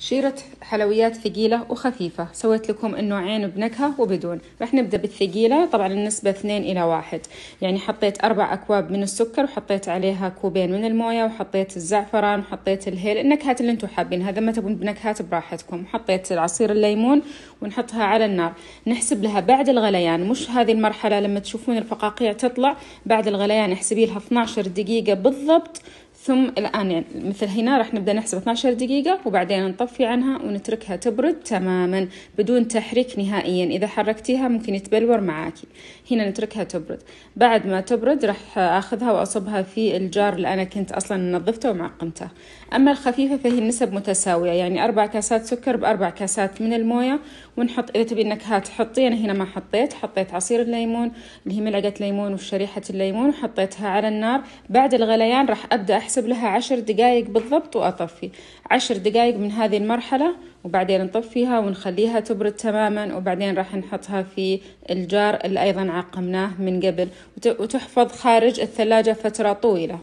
شيرة حلويات ثقيلة وخفيفة سويت لكم النوعين بنكهة وبدون رح نبدأ بالثقيلة طبعا النسبة 2 إلى واحد يعني حطيت أربع أكواب من السكر وحطيت عليها كوبين من الموية وحطيت الزعفران وحطيت الهيل النكهات اللي انتم حابينها إذا ما تبون بنكهات براحتكم حطيت العصير الليمون ونحطها على النار نحسب لها بعد الغليان مش هذه المرحلة لما تشوفون الفقاقيع تطلع بعد الغليان احسبي لها 12 دقيقة بالضبط ثم الآن يعني مثل هنا راح نبدأ نحسب 12 دقيقة وبعدين نطفي عنها ونتركها تبرد تماما بدون تحريك نهائيا إذا حركتيها ممكن يتبلور معاكي هنا نتركها تبرد بعد ما تبرد راح آخذها وأصبها في الجار اللي أنا كنت أصلا نظفته ومعقمته أما الخفيفة فهي النسب متساوية يعني أربع كاسات سكر بأربع كاسات من الموية ونحط إذا تبي النكهات حطي أنا هنا ما حطيت حطيت عصير الليمون اللي هي ملعقة ليمون وشريحة الليمون وحطيتها على النار بعد الغليان راح أبدأ أحسب أحسب لها عشر دقايق بالضبط وأطفي عشر دقايق من هذه المرحلة وبعدين نطفيها ونخليها تبرد تماما وبعدين راح نحطها في الجار اللي أيضا عقمناه من قبل وتحفظ خارج الثلاجة فترة طويلة